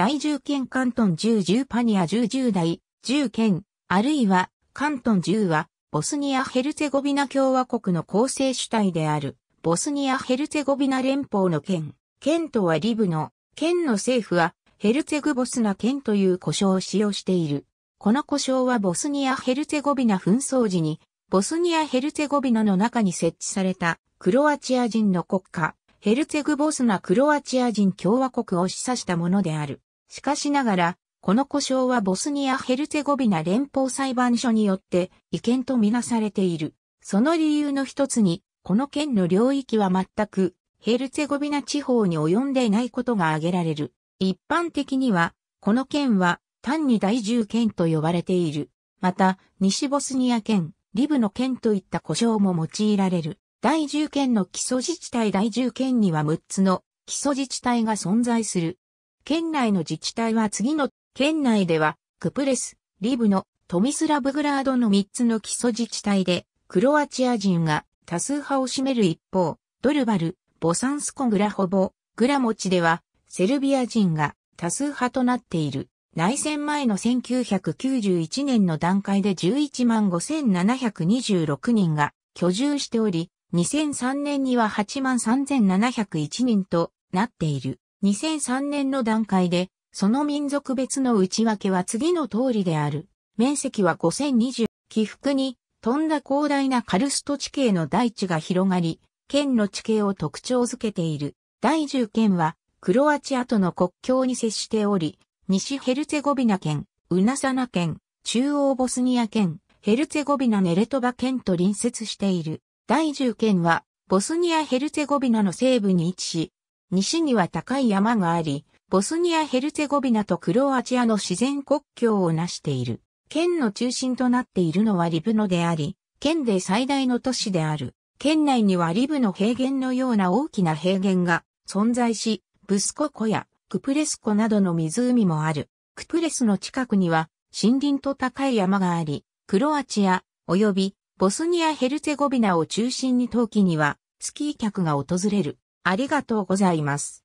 第10県関東1010パニア10 10代10県、あるいは関東10は、ボスニア・ヘルツェゴビナ共和国の構成主体である、ボスニア・ヘルツェゴビナ連邦の県、県とはリブの、県の政府は、ヘルツェグボスナ県という呼称を使用している。この呼称はボスニア・ヘルツェゴビナ紛争時に、ボスニア・ヘルツェゴビナの中に設置された、クロアチア人の国家、ヘルツェグボスナ・クロアチア人共和国を示唆したものである。しかしながら、この故障はボスニア・ヘルツェゴビナ連邦裁判所によって違憲とみなされている。その理由の一つに、この県の領域は全くヘルツェゴビナ地方に及んでいないことが挙げられる。一般的には、この県は単に第10県と呼ばれている。また、西ボスニア県、リブの県といった故障も用いられる。第10県の基礎自治体第10県には6つの基礎自治体が存在する。県内の自治体は次の県内では、クプレス、リブの、トミスラブグラードの3つの基礎自治体で、クロアチア人が多数派を占める一方、ドルバル、ボサンスコグラホボ、グラモチでは、セルビア人が多数派となっている。内戦前の1991年の段階で11万5726人が居住しており、2003年には8万3701人となっている。2003年の段階で、その民族別の内訳は次の通りである。面積は5020、起伏に、とんだ広大なカルスト地形の大地が広がり、県の地形を特徴づけている。第10県は、クロアチアとの国境に接しており、西ヘルツェゴビナ県、ウナサナ県、中央ボスニア県、ヘルツェゴビナネレトバ県と隣接している。第10県は、ボスニア・ヘルツェゴビナの西部に位置し、西には高い山があり、ボスニア・ヘルツェゴビナとクロアチアの自然国境をなしている。県の中心となっているのはリブノであり、県で最大の都市である。県内にはリブの平原のような大きな平原が存在し、ブスコ湖やクプレス湖などの湖もある。クプレスの近くには森林と高い山があり、クロアチア及びボスニア・ヘルツェゴビナを中心に冬季にはスキー客が訪れる。ありがとうございます。